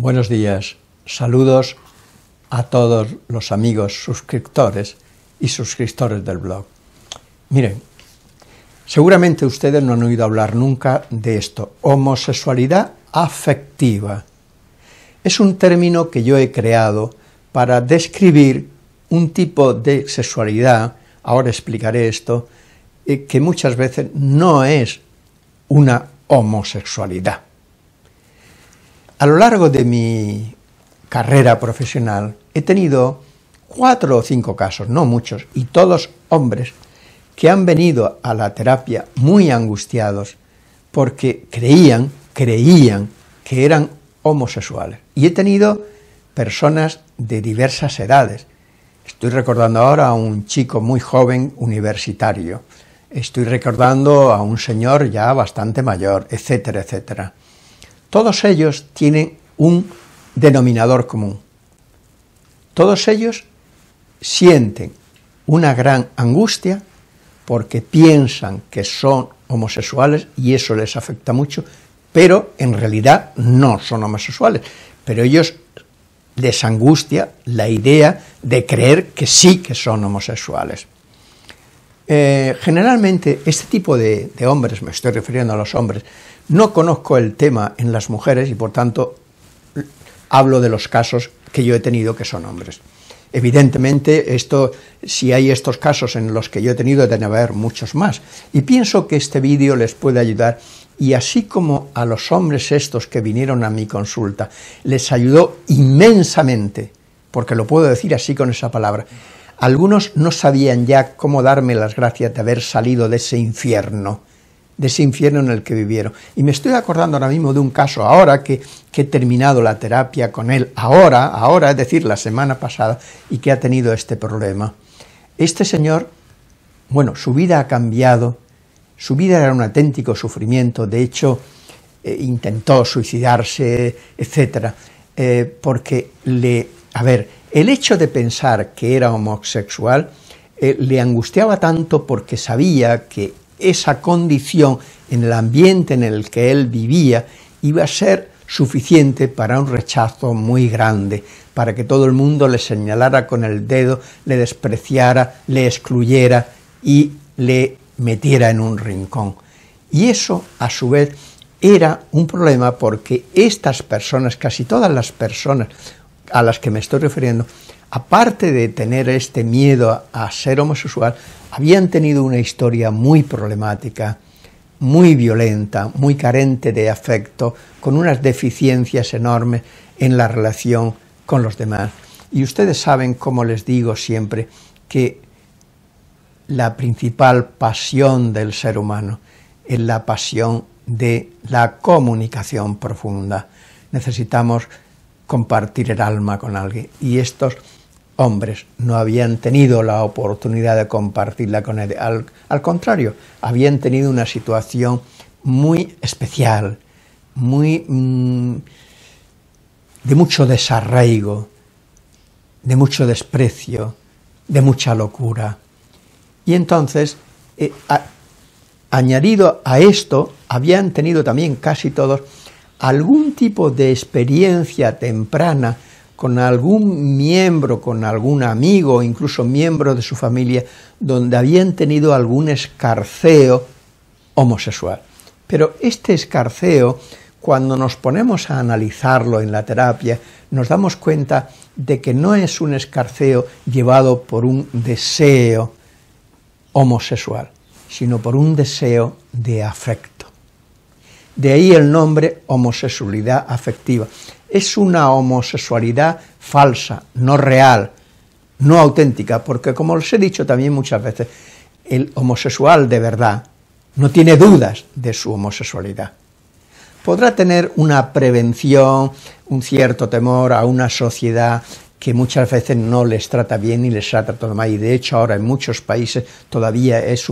Buenos días. Saludos a todos los amigos suscriptores y suscriptores del blog. Miren, seguramente ustedes no han oído hablar nunca de esto, homosexualidad afectiva. Es un término que yo he creado para describir un tipo de sexualidad, ahora explicaré esto, eh, que muchas veces no es una homosexualidad. A lo largo de mi carrera profesional he tenido cuatro o cinco casos, no muchos, y todos hombres que han venido a la terapia muy angustiados porque creían, creían que eran homosexuales. Y he tenido personas de diversas edades. Estoy recordando ahora a un chico muy joven universitario. Estoy recordando a un señor ya bastante mayor, etcétera, etcétera. Todos ellos tienen un denominador común. Todos ellos sienten una gran angustia porque piensan que son homosexuales y eso les afecta mucho, pero en realidad no son homosexuales, pero ellos les angustia la idea de creer que sí que son homosexuales. Eh, generalmente este tipo de hombres, me estoy refiriendo a los hombres, no conozco el tema en las mujeres y por tanto hablo de los casos que yo he tenido que son hombres. Evidentemente, esto, si hay estos casos en los que yo he tenido, debe haber muchos más. Y pienso que este vídeo les puede ayudar. Y así como a los hombres estos que vinieron a mi consulta les ayudó inmensamente, porque lo puedo decir así con esa palabra, algunos no sabían ya cómo darme las gracias de haber salido de ese infierno de ese infierno en el que vivieron. Y me estoy acordando ahora mismo de un caso, ahora que, he terminado la terapia con él, ahora, ahora, es decir, la semana pasada, y que ha tenido este problema. Este señor, bueno, su vida ha cambiado, su vida era un auténtico sufrimiento, de hecho, eh, intentó suicidarse, etc. Eh, porque le, a ver, el hecho de pensar que era homosexual eh, le angustiaba tanto porque sabía que esa condición en el ambiente en el que él vivía iba a ser suficiente para un rechazo muy grande, para que todo el mundo le señalara con el dedo, le despreciara, le excluyera y le metiera en un rincón. Y eso, a su vez, era un problema porque estas personas, casi todas las personas a las que me estoy refiriendo, aparte de tener este miedo a ser homosexual, habían tenido una historia muy problemática, muy violenta, muy carente de afecto, con unas deficiencias enormes en la relación con los demás. Y ustedes saben, como les digo siempre, que la principal pasión del ser humano es la pasión de la comunicación profunda. Necesitamos compartir el alma con alguien y estos hombres no habían tenido la oportunidad de compartirla con él. Al, contrario, habían tenido una situación muy especial, muy mm, de mucho desarraigo, de mucho desprecio, de mucha locura. Y entonces, eh, añadido a esto, habían tenido también casi todos algún tipo de experiencia temprana con algún miembro, con algún amigo, incluso miembro de su familia, donde habían tenido algún escarceo homosexual. Pero este escarceo, cuando nos ponemos a analizarlo en la terapia, nos damos cuenta de que no es un escarceo llevado por un deseo homosexual, sino por un deseo de afecto. De ahí el nombre homosexualidad afectiva es una homosexualidad falsa, no real, no auténtica, porque como les he dicho también muchas veces, el homosexual de verdad no tiene dudas de su homosexualidad. Podrá tener una prevención, un cierto temor a una sociedad que muchas veces no les trata bien y les trata todo mal, y de hecho ahora en muchos países todavía es,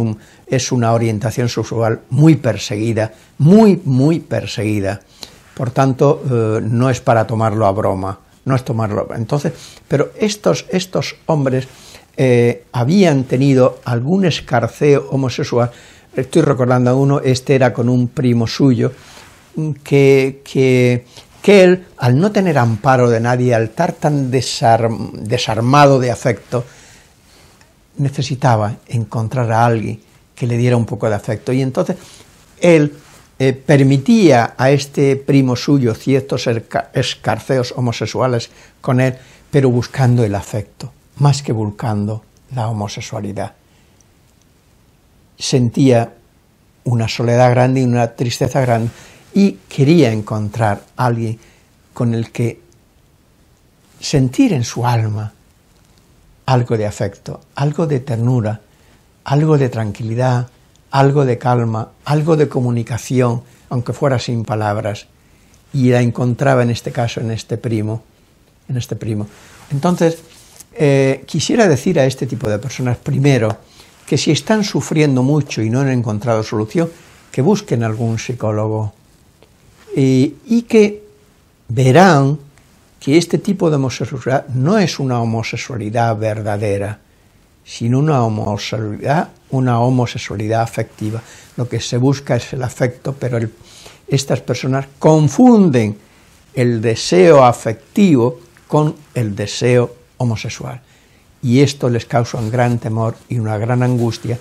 es una orientación sexual muy perseguida, muy, muy perseguida. Por tanto, eh, no es para tomarlo a broma, no es tomarlo. Entonces, pero estos, hombres eh, habían tenido algún escarceo homosexual. Estoy recordando a uno, este era con un primo suyo, que, él, al no tener amparo de nadie, al estar tan desarmado de afecto, necesitaba encontrar a alguien que le diera un poco de afecto. Y entonces él eh, permitía a este primo suyo ciertos escarceos homosexuales con él, pero buscando el afecto, más que buscando la homosexualidad. Sentía una soledad grande y una tristeza grande y quería encontrar a alguien con el que sentir en su alma algo de afecto, algo de ternura, algo de tranquilidad, algo de calma, algo de comunicación, aunque fuera sin palabras, y la encontraba en este caso en este primo, en este primo. Entonces, eh, quisiera decir a este tipo de personas, primero, que si están sufriendo mucho y no han encontrado solución, que busquen algún psicólogo y que verán que este tipo de homosexualidad no es una homosexualidad verdadera, sino una homosexualidad una homosexualidad afectiva. Lo que se busca es el afecto, pero estas personas confunden el deseo afectivo con el deseo homosexual. Y esto les causa un gran temor y una gran angustia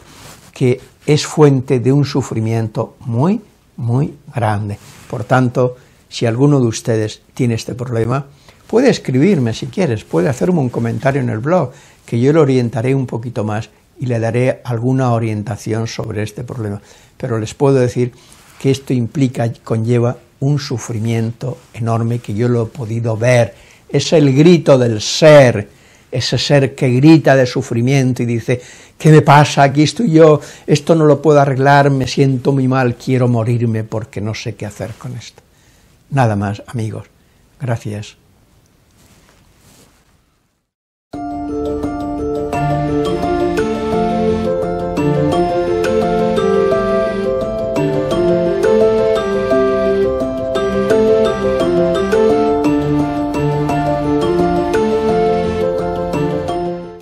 que es fuente de un sufrimiento muy, muy grande. Por tanto, si alguno de ustedes tiene este problema, puede escribirme si quieres, puede hacerme un comentario en el blog, que yo lo orientaré un poquito más y le daré alguna orientación sobre este problema. Pero les puedo decir que esto implica, y conlleva un sufrimiento enorme que yo lo he podido ver. Es el grito del ser, ese ser que grita de sufrimiento y dice, ¿qué me pasa? Aquí estoy yo, esto no lo puedo arreglar, me siento muy mal, quiero morirme porque no sé qué hacer con esto. Nada más, amigos. Gracias.